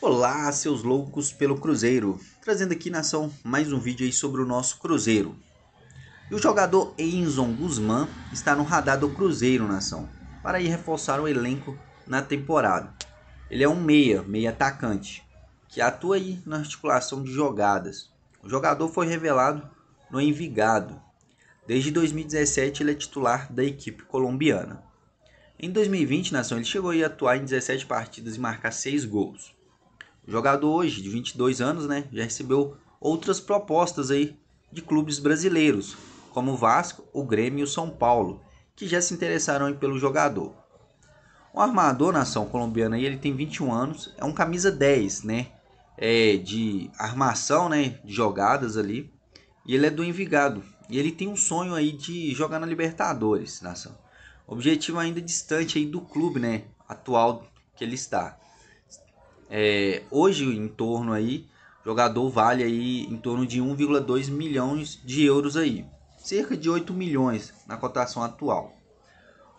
Olá, seus loucos pelo Cruzeiro, trazendo aqui nação mais um vídeo aí sobre o nosso Cruzeiro. E o jogador Enzon Guzmán está no radar do Cruzeiro nação, para ir reforçar o elenco na temporada. Ele é um meia, meia atacante, que atua aí na articulação de jogadas. O jogador foi revelado no Envigado. Desde 2017 ele é titular da equipe colombiana. Em 2020, nação, ele chegou a atuar em 17 partidas e marcar 6 gols jogador hoje, de 22 anos, né, já recebeu outras propostas aí de clubes brasileiros, como o Vasco, o Grêmio e o São Paulo, que já se interessaram pelo jogador. O armador na ação colombiana ele tem 21 anos, é um camisa 10, né? É de armação, né, de jogadas ali. E ele é do Envigado, e ele tem um sonho aí de jogar na Libertadores, nação. Objetivo ainda distante aí do clube, né, atual que ele está. É, hoje em torno aí, jogador vale aí em torno de 1,2 milhões de euros aí, cerca de 8 milhões na cotação atual.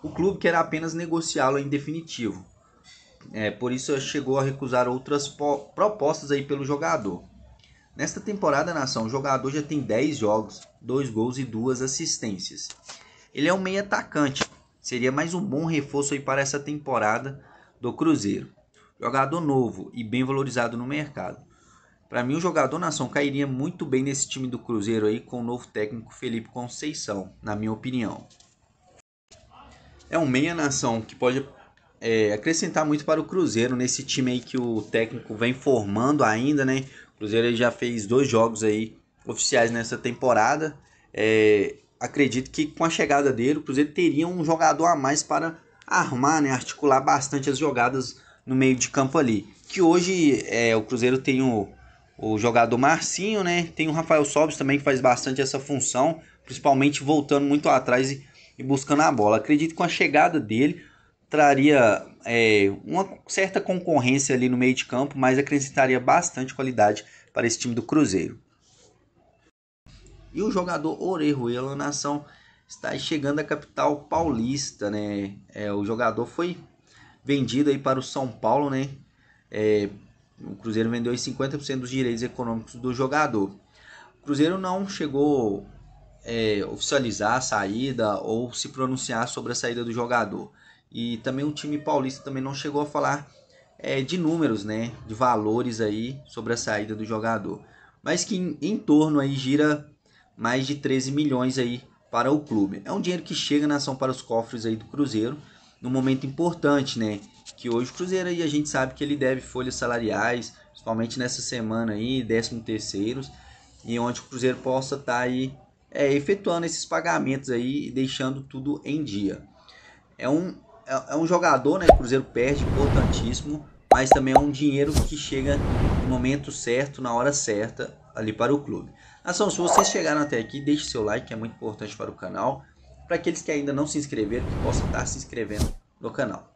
O clube quer apenas negociá-lo em definitivo. É, por isso chegou a recusar outras propostas aí pelo jogador. Nesta temporada na ação, o jogador já tem 10 jogos, 2 gols e 2 assistências. Ele é um meio atacante, seria mais um bom reforço aí para essa temporada do Cruzeiro jogador novo e bem valorizado no mercado. Para mim, o jogador Nação cairia muito bem nesse time do Cruzeiro aí com o novo técnico Felipe Conceição, na minha opinião. É um meia Nação que pode é, acrescentar muito para o Cruzeiro nesse time aí que o técnico vem formando ainda, né? O Cruzeiro já fez dois jogos aí oficiais nessa temporada. É, acredito que com a chegada dele, o Cruzeiro teria um jogador a mais para armar, né? Articular bastante as jogadas no meio de campo ali. Que hoje é, o Cruzeiro tem o, o jogador Marcinho, né? Tem o Rafael Sobis também que faz bastante essa função, principalmente voltando muito atrás e, e buscando a bola. Acredito que com a chegada dele traria é, uma certa concorrência ali no meio de campo, mas acrescentaria bastante qualidade para esse time do Cruzeiro. E o jogador Orejuela Nação está chegando à capital paulista, né? É, o jogador foi vendido aí para o São Paulo, né? É, o Cruzeiro vendeu 50% dos direitos econômicos do jogador. O Cruzeiro não chegou é, oficializar a saída ou se pronunciar sobre a saída do jogador. E também o time paulista também não chegou a falar é, de números, né, de valores aí sobre a saída do jogador. Mas que em, em torno aí gira mais de 13 milhões aí para o clube. É um dinheiro que chega na né, ação para os cofres aí do Cruzeiro, no momento importante, né? Que hoje o Cruzeiro aí a gente sabe que ele deve folhas salariais, principalmente nessa semana aí, 13 terceiros, e onde o Cruzeiro possa estar tá aí é, efetuando esses pagamentos aí e deixando tudo em dia. É um, é, é um jogador, né? O Cruzeiro perde importantíssimo, mas também é um dinheiro que chega no momento certo, na hora certa, ali para o clube. Ação, se vocês chegaram até aqui, deixe seu like, que é muito importante para o canal para aqueles que ainda não se inscreveram, que possam estar tá se inscrevendo no canal.